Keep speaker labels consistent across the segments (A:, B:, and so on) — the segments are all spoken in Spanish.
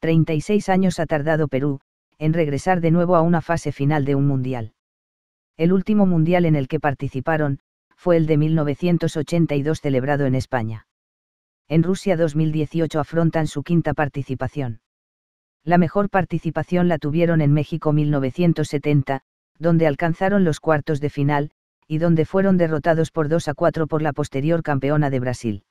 A: 36 años ha tardado Perú, en regresar de nuevo a una fase final de un mundial. El último mundial en el que participaron, fue el de 1982 celebrado en España. En Rusia 2018 afrontan su quinta participación. La mejor participación la tuvieron en México 1970, donde alcanzaron los cuartos de final, y donde fueron derrotados por 2 a 4 por la posterior campeona de Brasil.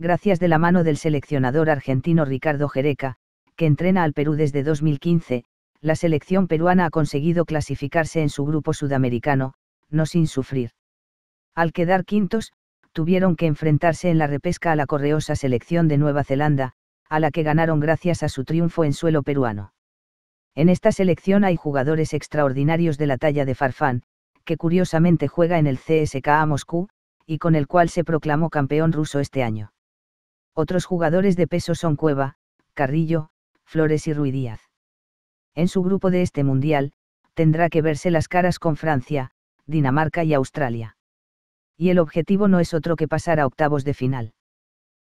A: Gracias de la mano del seleccionador argentino Ricardo Jereca, que entrena al Perú desde 2015, la selección peruana ha conseguido clasificarse en su grupo sudamericano, no sin sufrir. Al quedar quintos, tuvieron que enfrentarse en la repesca a la correosa selección de Nueva Zelanda, a la que ganaron gracias a su triunfo en suelo peruano. En esta selección hay jugadores extraordinarios de la talla de Farfán, que curiosamente juega en el CSKA Moscú, y con el cual se proclamó campeón ruso este año. Otros jugadores de peso son Cueva, Carrillo, Flores y Ruidíaz. En su grupo de este Mundial, tendrá que verse las caras con Francia, Dinamarca y Australia. Y el objetivo no es otro que pasar a octavos de final.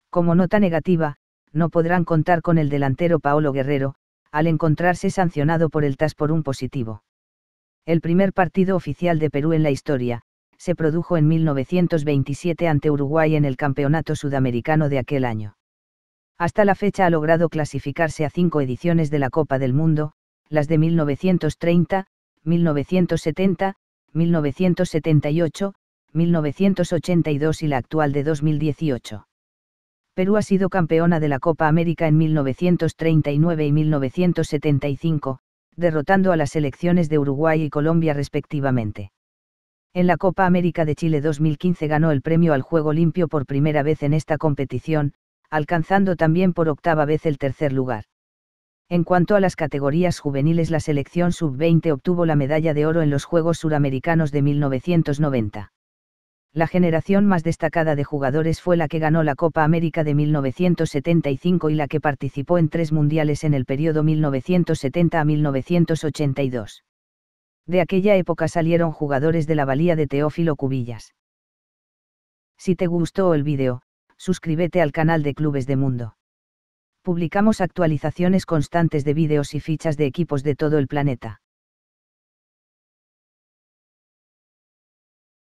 A: Como nota negativa, no podrán contar con el delantero Paolo Guerrero, al encontrarse sancionado por el TAS por un positivo. El primer partido oficial de Perú en la historia, se produjo en 1927 ante Uruguay en el Campeonato Sudamericano de aquel año. Hasta la fecha ha logrado clasificarse a cinco ediciones de la Copa del Mundo, las de 1930, 1970, 1978, 1982 y la actual de 2018. Perú ha sido campeona de la Copa América en 1939 y 1975, derrotando a las selecciones de Uruguay y Colombia respectivamente. En la Copa América de Chile 2015 ganó el premio al juego limpio por primera vez en esta competición, alcanzando también por octava vez el tercer lugar. En cuanto a las categorías juveniles, la selección sub-20 obtuvo la medalla de oro en los Juegos Suramericanos de 1990 la generación más destacada de jugadores fue la que ganó la Copa América de 1975 y la que participó en tres mundiales en el periodo 1970 a 1982. De aquella época salieron jugadores de la valía de Teófilo Cubillas. Si te gustó el vídeo, suscríbete al canal de Clubes de Mundo. Publicamos actualizaciones constantes de vídeos y fichas de equipos de todo el planeta.